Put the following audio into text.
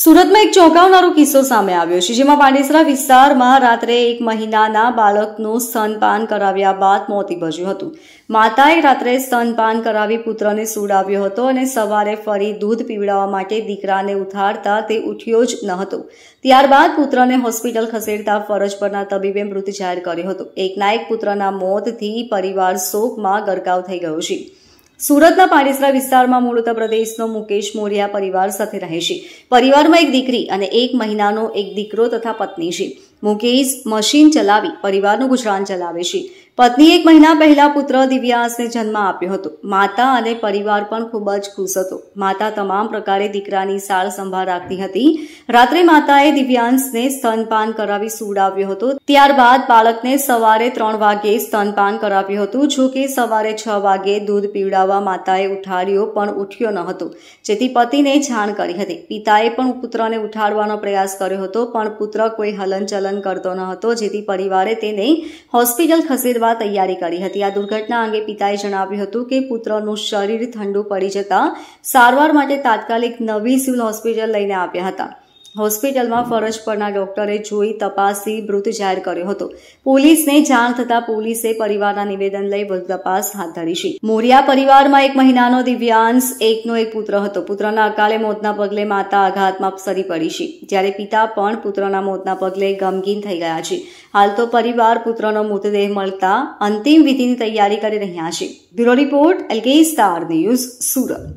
સુરતમાં એક ચોંકાવનારો કિસ્સો સામે આવ્યો છે જેમાં પાંડેસરા વિસ્તારમાં રાત્રે એક મહિનાના બાળકનું સ્તનપાન કરાવ્યા બાદ મોત નિપજ્યું હતું માતાએ રાત્રે સ્તનપાન કરાવી પુત્રને સુડાવ્યો હતો અને સવારે ફરી દૂધ પીવડાવવા માટે દીકરાને ઉઠાડતા તે ઉઠ્યો જ ન હતો ત્યારબાદ પુત્રને હોસ્પિટલ ખસેડતા ફરજ પરના તબીબે મૃત જાહેર કર્યો હતો એકના એક પુત્રના મોતથી પરિવાર શોકમાં ગરકાવ થઈ ગયો છે સુરતના પાણીસરા વિસ્તારમાં મૂળ ઉત્તર પ્રદેશનો મુકેશ મોરિયા પરિવાર સાથે રહે છે પરિવારમાં એક દીકરી અને એક મહિનાનો એક દીકરો તથા પત્ની છે મુકેશ મશીન ચલાવી પરિવારનું ગુજરાન ચલાવે છે પત્ની એક મહિના પહેલા પુત્ર દિવ્યાસને જન્મ આપ્યો હતો માતા અને પરિવાર પણ ખૂબ જ ખુશ હતો માતા તમામ પ્રકારે દીકરાની સાર સંભાળ રાખતી હતી રાત્રે માતાએ દિવ્યાંશને સ્તનપાન કરાવી સુવડાવ્યો હતો ત્યારબાદ બાળકને સવારે ત્રણ વાગે સ્તનપાન કરાવ્યું હતું જો કે સવારે છ વાગે દૂધ પીવડાવવા માતાએ ઉઠાડ્યો પણ ઉઠ્યો ન હતો જેથી પતિને જાણ કરી હતી પિતાએ પણ પુત્રને ઉઠાડવાનો પ્રયાસ કર્યો હતો પણ પુત્ર કોઈ હલનચલન કરતો ન હતો જેથી પરિવારે તેને હોસ્પિટલ ખસેડવા કરવા તૈયારી કરી હતી આ દુર્ઘટના અંગે પિતાએ જણાવ્યું હતું કે પુત્રનું શરીર ઠંડુ પડી જતા સારવાર માટે તાત્કાલિક નવી સિવિલ હોસ્પિટલ લઈને આવ્યા હતા હોસ્પિટલમાં ફરજ પરના ડોક્ટરે જોઈ તપાસી મૃત જાહેર કર્યો હતો પોલીસને જાણ થતાં પોલીસે પરિવારના નિવેદન લઈ વધુ તપાસ હાથ ધરી છે મોરિયા પરિવારમાં એક મહિનાનો દિવ્યાંશ એકનો એક પુત્ર હતો પુત્રના અકાલે મોતના પગલે માતા આઘાતમાં સરી પડી છે જ્યારે પિતા પણ પુત્રના મોતના પગલે ગમગીન થઈ ગયા છે હાલ તો પરિવાર પુત્રનો મૃતદેહ મળતા અંતિમ વિધિની તૈયારી કરી રહ્યા છે bureau report LK star news Surat